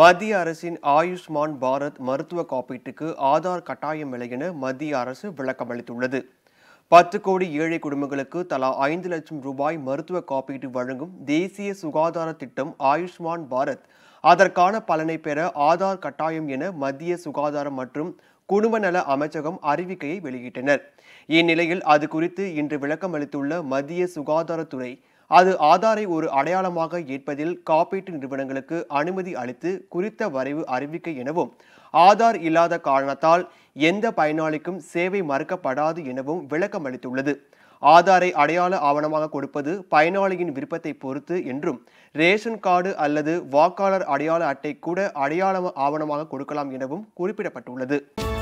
மத்திய அரசின் ஆயுஷ்மான் பாரத் மருத்துவ காப்பீட்டுக்கு ஆதார் கட்டாயம் விலை என மத்திய அரசு விளக்கம் அளித்துள்ளது பத்து கோடி ஏழை குடும்பங்களுக்கு தலா ஐந்து லட்சம் ரூபாய் மருத்துவ காப்பீடு வழங்கும் தேசிய சுகாதார திட்டம் ஆயுஷ்மான் பாரத் அதற்கான பலனை பெற ஆதார் கட்டாயம் என மத்திய சுகாதாரம் மற்றும் குடும்ப நல அமைச்சகம் அறிவிக்கையை வெளியிட்டனர் இந்நிலையில் அது குறித்து இன்று விளக்கம் அளித்துள்ள மத்திய சுகாதாரத்துறை அது ஆதாரை ஒரு அடையாளமாக ஏற்பதில் காப்பீட்டு நிறுவனங்களுக்கு அனுமதி அளித்து குறித்த வரைவு அறிவிக்கை எனவும் ஆதார் இல்லாத காரணத்தால் எந்த பயனாளிக்கும் சேவை மறுக்கப்படாது எனவும் விளக்கம் அளித்துள்ளது ஆதாரை அடையாள ஆவணமாக கொடுப்பது பயனாளியின் விருப்பத்தை பொறுத்து என்றும் ரேஷன் கார்டு அல்லது வாக்காளர் அடையாள அட்டை கூட அடையாள ஆவணமாக கொடுக்கலாம் எனவும் குறிப்பிடப்பட்டுள்ளது